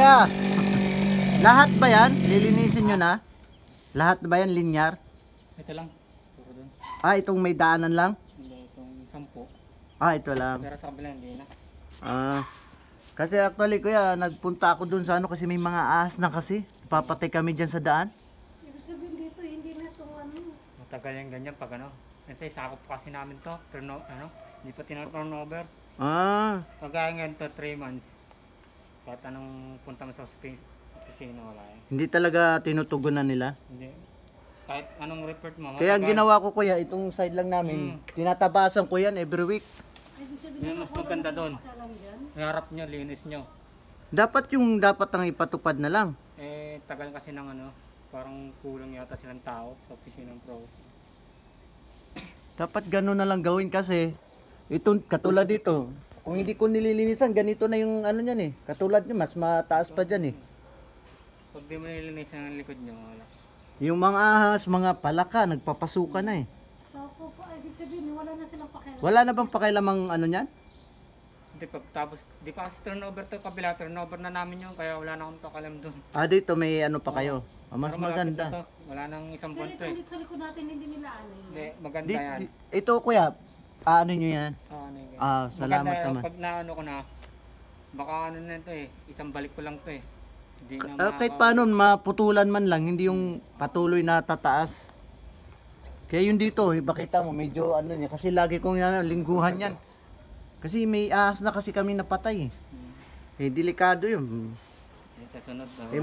Kuya. Lahat ba yan? Lilinisin nyo na? Lahat ba yan linyar Ito lang. Ah, itong may daanan lang? Hindi, itong sampo. Ah, ito lang. Pero sa kabila hindi na. Ah. Kasi actually kuya, nagpunta ako dun sa ano kasi may mga ahas na kasi. Papatay kami dyan sa daan. Ibig sabihin dito, hindi na itong ano. Matagal yung ganyan pag ano. Ito, isakop kasi namin to. Turn, ano, hindi pa tinaturned over. Ah. Pagkaya ngayon to, 3 months. Kahit anong punta mo sa ospital, opisina wala eh. Hindi talaga tinutugunan nila? Hindi. Kahit anong report mo. Kaya ang ginawa ko kuya, itong side lang namin, hmm. tinatabasan ko yan every week. Yun mas maganda doon. Harap nyo, linis nyo. Dapat yung dapat nang ipatupad na lang. Eh, tagal kasi ng ano, parang kulang yata silang tao sa opisina ng pro. Dapat gano'n na lang gawin kasi itong katulad dito, kung hindi ko nililinisan, ganito na yung ano niyan eh. Katulad niyo, mas mataas pa diyan eh. Pag di mo nililinisan ang likod niyo, wala. Yung mga ahas, mga palaka, nagpapasukan na eh. So, po, po, ibig sabihin, wala na silang pakialam. Wala na bang pakialam ang ano niyan? Di pag tapos, di pa kasi turnover to kabila, turnover na namin yun, kaya wala na akong pakalam doon. Ah, dito may ano pa kayo? Ah, mas maganda. to. Wala nang isang Pero ito eh. dito sa likod natin, hindi nila ano yun. Hindi, maganda Di, yan. di- ito kuya, ah, ano nyo yan? Ah, salamat Maganda, naman. Pag naano ko na, baka ano na to eh, isang balik ko lang to eh. Hindi na Ah, kahit paano, maputulan man lang, hindi yung patuloy na tataas. Kaya yun dito, eh, bakita mo, medyo ano niya, kasi lagi kong yan, lingguhan yan. Kasi may ahas na kasi kami napatay eh. Hmm. Eh, delikado yun. Eh, sa sunod, no? Eh,